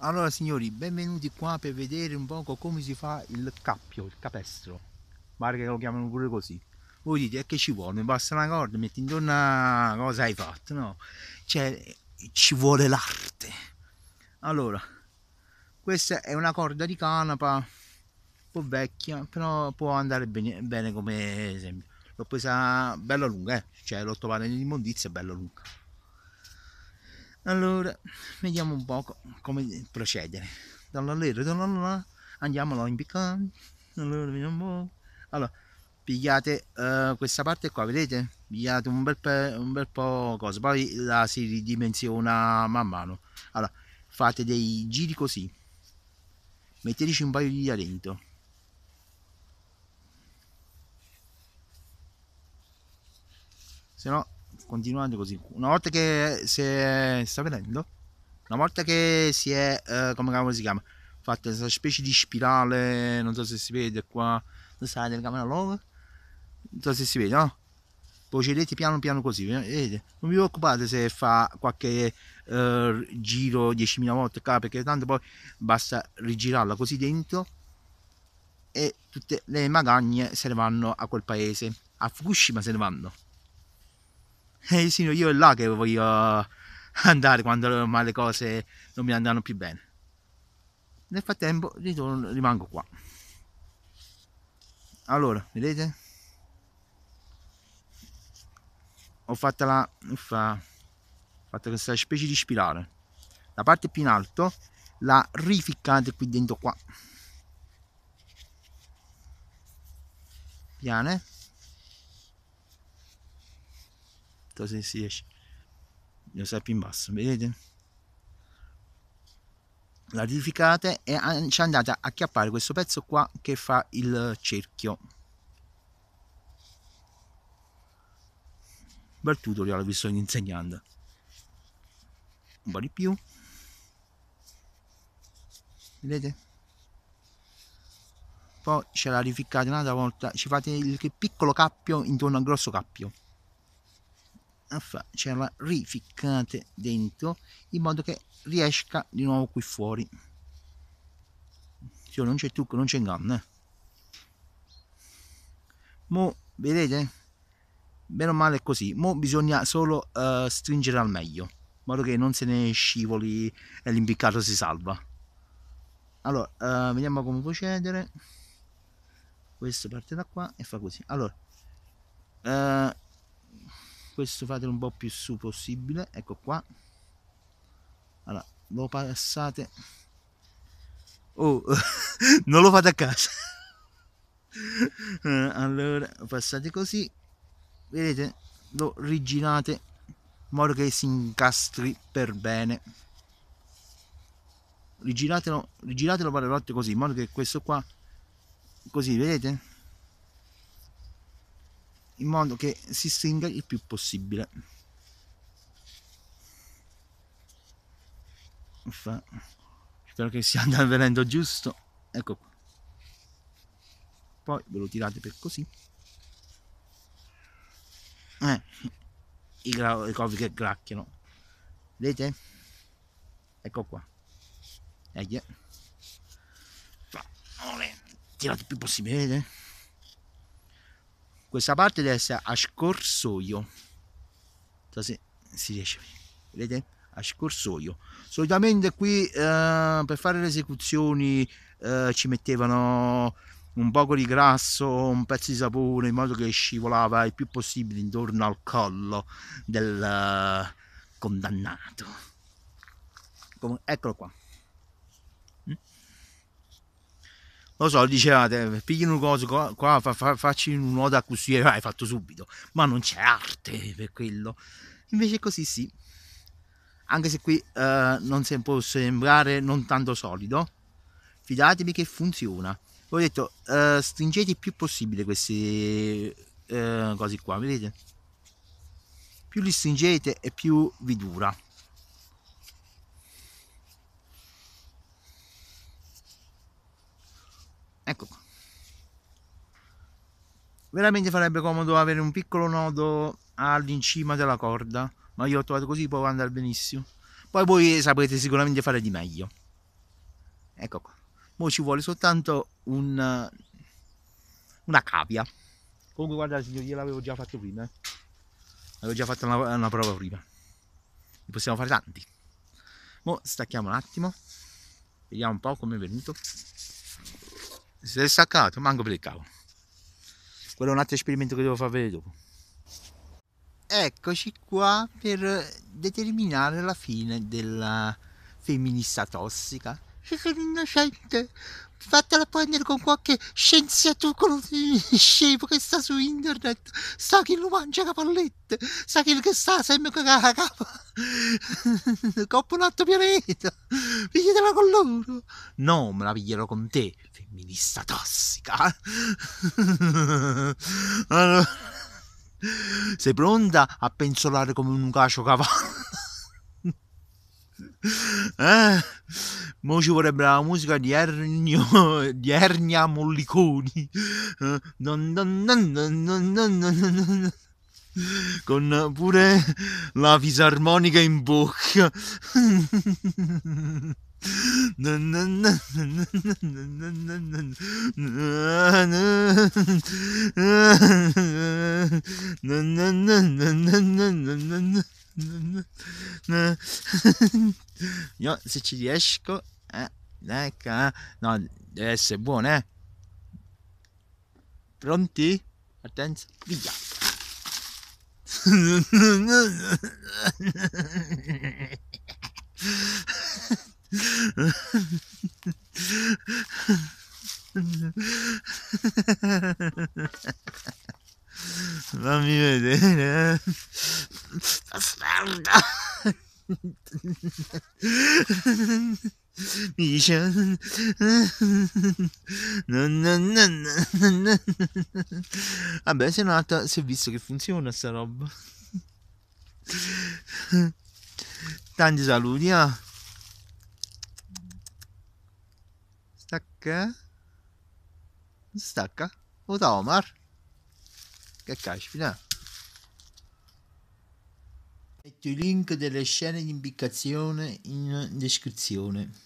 Allora signori, benvenuti qua per vedere un poco come si fa il cappio, il capestro. Pare che lo chiamano pure così. Voi dite, e che ci vuole? Mi basta una corda, metti intorno a cosa hai fatto, no? Cioè, ci vuole l'arte. Allora, questa è una corda di canapa, un po' vecchia, però può andare bene, bene come esempio. L'ho presa bella lunga, eh? cioè l'ho trovata in immondizia bella lunga allora vediamo un po' come procedere dall'allero dall'allà andiamo là impiccando allora vediamo un po' allora pigliate uh, questa parte qua vedete pigliate un bel, un bel po' cosa poi la si ridimensiona man mano allora fate dei giri così metteteci un paio di dentro se no continuate così una volta che si è sta vedendo una volta che si è eh, come cavolo si chiama fatta questa specie di spirale non so se si vede qua non sai della camera loro non so se si vede no procedete piano piano così eh, vedete non vi preoccupate se fa qualche eh, giro 10.000 volte qua perché tanto poi basta rigirarla così dentro e tutte le magagne se ne vanno a quel paese a Fukushima se ne vanno e eh, sì, io è là che voglio andare quando le cose non mi andranno più bene. Nel frattempo ritorno, rimango qua. Allora, vedete? Ho fatto la... Uffa, fatto questa specie di spirale. La parte più in alto la rificcate qui dentro qua. Piane. se si riesce lo sappi in basso vedete la ratificate e ci andate a chiappare questo pezzo qua che fa il eh, cerchio bel tutorial vi sto insegnando un po' di più vedete poi ce la rificate un'altra volta ci fate il piccolo cappio intorno al grosso cappio a farcela cioè rificcate dentro in modo che riesca di nuovo qui fuori cioè non c'è trucco non c'è inganno eh. mo vedete meno male così mo bisogna solo uh, stringere al meglio in modo che non se ne scivoli e l'impiccato si salva allora uh, vediamo come procedere questo parte da qua e fa così allora uh, questo fatelo un po' più su possibile ecco qua allora lo passate oh non lo fate a casa eh, allora passate così vedete lo rigirate in modo che si incastri per bene rigiratelo rigiratelo varie volte così in modo che questo qua così vedete in modo che si stringa il più possibile Uff, spero che sia andato venendo giusto ecco qua poi ve lo tirate per così eh, i, i covi che gracchiano vedete? ecco qua eh, yeah. tirate il più possibile vedete? questa parte deve essere a scorsoio so se si riesce vedete a scorsoio solitamente qui eh, per fare le esecuzioni eh, ci mettevano un poco di grasso un pezzo di sapone in modo che scivolava il più possibile intorno al collo del eh, condannato eccolo qua lo so, dicevate, pigli un coso qua, fa, fa, facci un'oda a cucire, vai, fatto subito, ma non c'è arte per quello. Invece così sì, anche se qui eh, non se può sembrare non tanto solido, fidatevi che funziona. Ho detto, eh, stringete il più possibile questi eh, cosi qua, vedete? Più li stringete e più vi dura. veramente farebbe comodo avere un piccolo nodo all'incima della corda ma io ho trovato così può andare benissimo poi voi saprete sicuramente fare di meglio ecco qua ora ci vuole soltanto un, una cavia comunque guardate signori gliel'avevo già fatto prima eh. avevo già fatto una, una prova prima ne possiamo fare tanti Mo stacchiamo un attimo vediamo un po' come è venuto si è staccato manco per il cavo quello è un altro esperimento che devo far vedere dopo eccoci qua per determinare la fine della femminista tossica ci sono innocente fatela prendere con qualche scienziatucolo scemo che sta su internet, sa chi lo mangia cavallette sa chi che sta sempre con la capa, coppa un altro pianeta, pigliatela con loro. No, me la piglierò con te, femminista tossica. allora, sei pronta a penzolare come un cacio cavallo? Eh? Mo ci vorrebbe la musica di Ernio, di Ernia Molliconi. Dun dun dun Con pure la fisarmonica in bocca. Io se ci riesco... Eh, ecco, eh. No, deve essere buono, eh. Pronti? Partenza? Via! Fammi vedere. Bastardo. Eh. Mi dice... Eh. No, Vabbè, se è nata, si è visto che funziona sta roba. Tanti saluti, ah. Stacca. Stacca. Ota Omar. Che caspita! Metto i link delle scene di imbicazione in descrizione.